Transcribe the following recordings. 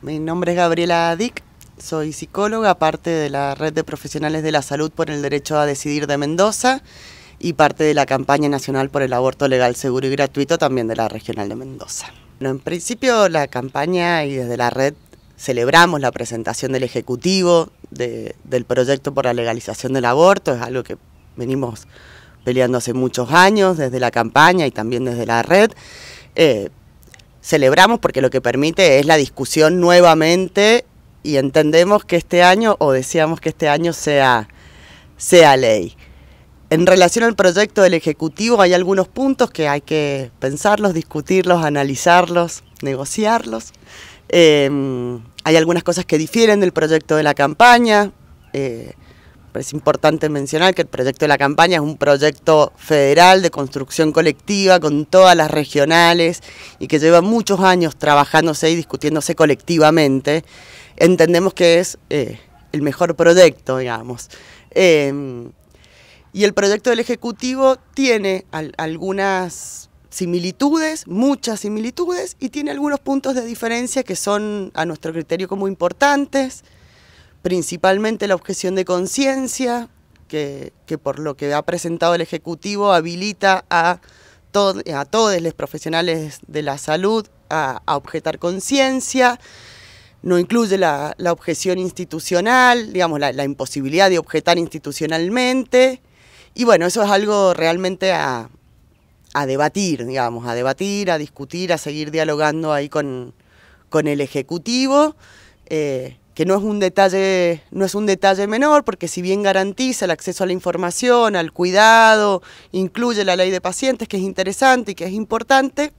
Mi nombre es Gabriela Dick, soy psicóloga, parte de la Red de Profesionales de la Salud por el Derecho a Decidir de Mendoza y parte de la campaña nacional por el aborto legal, seguro y gratuito también de la Regional de Mendoza. en principio la campaña y desde la red celebramos la presentación del Ejecutivo del proyecto por la legalización del aborto, es algo que venimos peleando hace muchos años desde la campaña y también desde la red. Eh, celebramos porque lo que permite es la discusión nuevamente y entendemos que este año o deseamos que este año sea, sea ley. En relación al proyecto del Ejecutivo hay algunos puntos que hay que pensarlos, discutirlos, analizarlos, negociarlos. Eh, hay algunas cosas que difieren del proyecto de la campaña. Eh, es importante mencionar que el proyecto de la campaña es un proyecto federal de construcción colectiva con todas las regionales y que lleva muchos años trabajándose y discutiéndose colectivamente. Entendemos que es eh, el mejor proyecto, digamos. Em, y el proyecto del Ejecutivo tiene algunas similitudes, muchas similitudes, y tiene algunos puntos de diferencia que son a nuestro criterio como importantes principalmente la objeción de conciencia, que, por lo que ha presentado el Ejecutivo habilita a, a todos los profesionales de la salud a, objetar conciencia, no incluye la, objeción institucional, digamos, la, imposibilidad de objetar institucionalmente, y bueno, eso es algo realmente a, debatir, digamos, a debatir, a discutir, a seguir dialogando ahí con, el Ejecutivo. Eh, que no es un detalle, no es un detalle menor, porque si bien garantiza el acceso a la información, al cuidado, incluye la ley de pacientes, que es interesante y que es importante,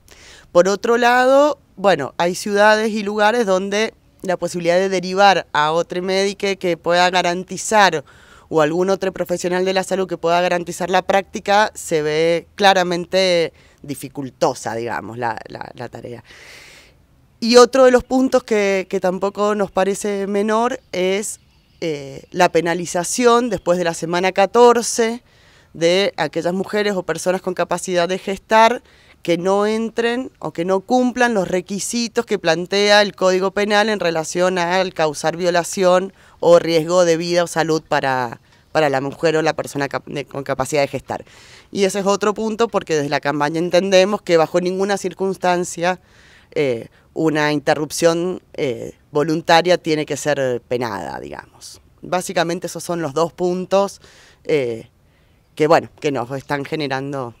por otro lado, bueno, hay ciudades y lugares donde la posibilidad de derivar a otro médico que pueda garantizar o algún otro profesional de la salud que pueda garantizar la práctica se ve claramente dificultosa, digamos, la, la tarea. Y otro de los puntos que, tampoco nos parece menor es eh, la penalización después de la semana 14 de aquellas mujeres o personas con capacidad de gestar que no entren o que no cumplan los requisitos que plantea el Código Penal en relación al causar violación o riesgo de vida o salud para, para la mujer o la persona con capacidad de gestar. Y ese es otro punto porque desde la campaña entendemos que bajo ninguna circunstancia eh, una interrupción eh, voluntaria tiene que ser penada, digamos. Básicamente esos son los dos puntos eh, que, bueno, que nos están generando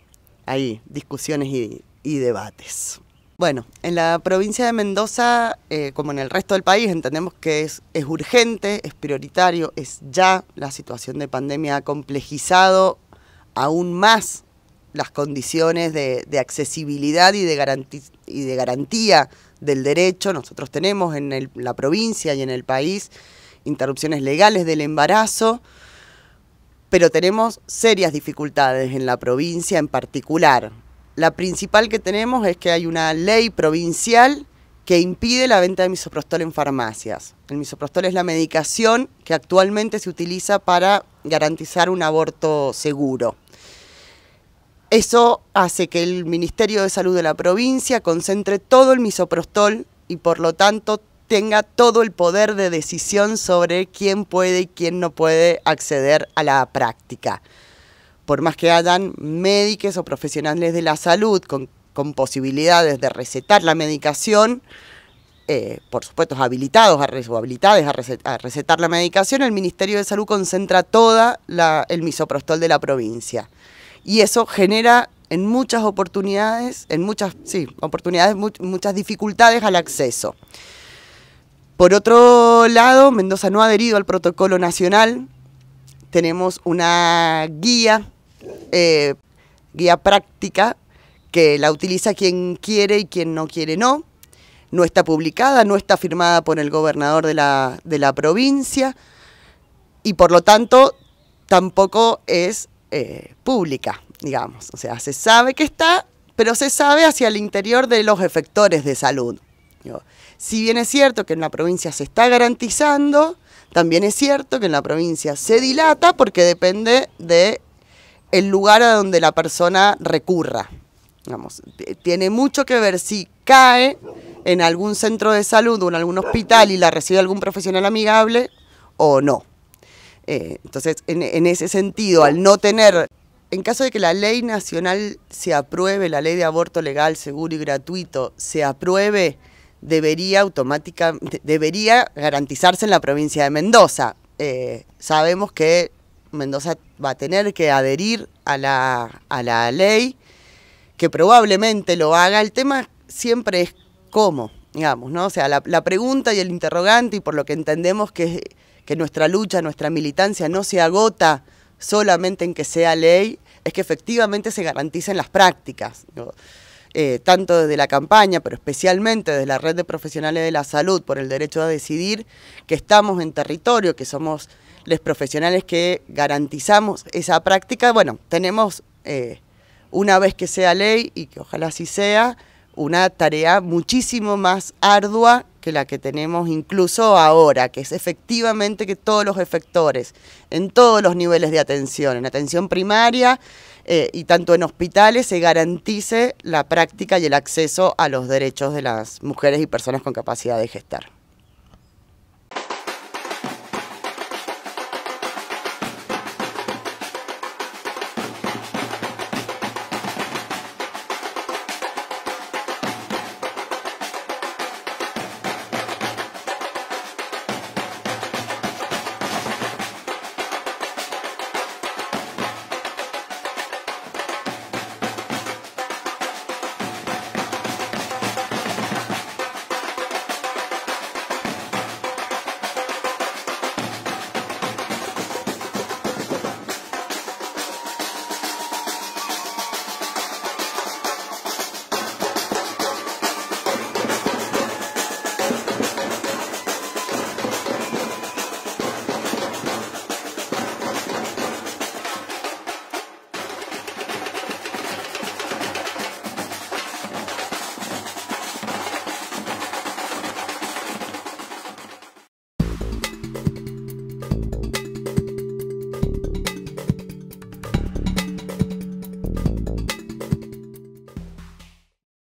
ahí discusiones y, debates. Bueno, en la provincia de Mendoza, eh, como en el resto del país, entendemos que es, urgente, es prioritario, es ya la situación de pandemia ha complejizado aún más las condiciones de, accesibilidad y de garantía del derecho, nosotros tenemos en la provincia y en el país interrupciones legales del embarazo, pero tenemos serias dificultades en la provincia en particular. La principal que tenemos es que hay una ley provincial que impide la venta de misoprostol en farmacias. El misoprostol es la medicación que actualmente se utiliza para garantizar un aborto seguro. Eso hace que el Ministerio de Salud de la provincia concentre todo el misoprostol y por lo tanto tenga todo el poder de decisión sobre quién puede y quién no puede acceder a la práctica. Por más que hayan médicos o profesionales de la salud con, posibilidades de recetar la medicación, eh, por supuesto, habilitados a, o habilitadas a, recetar la medicación, el Ministerio de Salud concentra todo el misoprostol de la provincia y eso genera en muchas oportunidades, en muchas, sí, oportunidades, muchas dificultades al acceso. Por otro lado, Mendoza no ha adherido al protocolo nacional. Tenemos una guía, eh, guía práctica, que la utiliza quien quiere y quien no quiere no. No está publicada, no está firmada por el gobernador de la, de la provincia y por lo tanto tampoco es eh, pública, digamos. O sea, se sabe que está, pero se sabe hacia el interior de los efectores de salud. Si bien es cierto que en la provincia se está garantizando, también es cierto que en la provincia se dilata porque depende de el lugar a donde la persona recurra. tiene mucho que ver si cae en algún centro de salud o en algún hospital y la recibe algún profesional amigable o no. Eh, entonces, en, ese sentido, al no tener en caso de que la ley nacional se apruebe, la ley de aborto legal, seguro y gratuito, se apruebe, debería automáticamente, debería garantizarse en la provincia de Mendoza. Eh, sabemos que Mendoza va a tener que adherir a la, a la ley, que probablemente lo haga. El tema siempre es cómo, digamos, ¿no? O sea, la, la pregunta y el interrogante, y por lo que entendemos que que nuestra lucha, nuestra militancia no se agota solamente en que sea ley, es que efectivamente se garanticen las prácticas. Eh, tanto desde la campaña, pero especialmente desde la red de profesionales de la salud por el derecho a decidir, que estamos en territorio, que somos los profesionales que garantizamos esa práctica. Bueno, tenemos, eh, una vez que sea ley, y que ojalá sí sea, una tarea muchísimo más ardua que la que tenemos incluso ahora, que es efectivamente que todos los efectores, en todos los niveles de atención, en atención primaria eh, y tanto en hospitales, se garantice la práctica y el acceso a los derechos de las mujeres y personas con capacidad de gestar.